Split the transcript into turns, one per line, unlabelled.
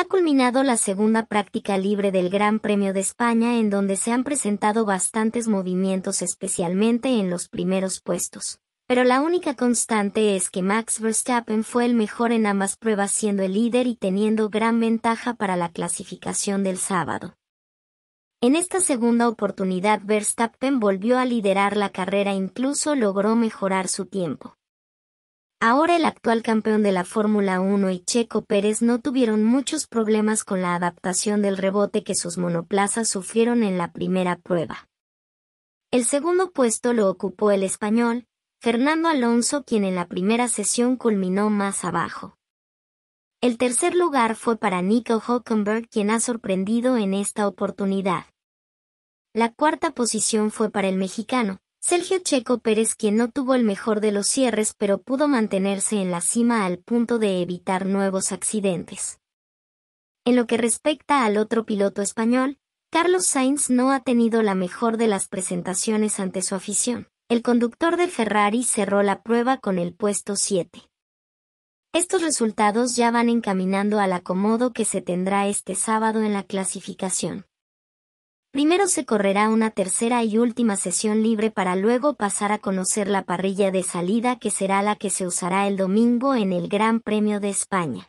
Ha culminado la segunda práctica libre del Gran Premio de España en donde se han presentado bastantes movimientos especialmente en los primeros puestos. Pero la única constante es que Max Verstappen fue el mejor en ambas pruebas siendo el líder y teniendo gran ventaja para la clasificación del sábado. En esta segunda oportunidad Verstappen volvió a liderar la carrera e incluso logró mejorar su tiempo. Ahora el actual campeón de la Fórmula 1 y Checo Pérez no tuvieron muchos problemas con la adaptación del rebote que sus monoplazas sufrieron en la primera prueba. El segundo puesto lo ocupó el español, Fernando Alonso quien en la primera sesión culminó más abajo. El tercer lugar fue para Nico Hülkenberg quien ha sorprendido en esta oportunidad. La cuarta posición fue para el mexicano, Sergio Checo Pérez quien no tuvo el mejor de los cierres pero pudo mantenerse en la cima al punto de evitar nuevos accidentes. En lo que respecta al otro piloto español, Carlos Sainz no ha tenido la mejor de las presentaciones ante su afición. El conductor de Ferrari cerró la prueba con el puesto 7. Estos resultados ya van encaminando al acomodo que se tendrá este sábado en la clasificación. Primero se correrá una tercera y última sesión libre para luego pasar a conocer la parrilla de salida que será la que se usará el domingo en el Gran Premio de España.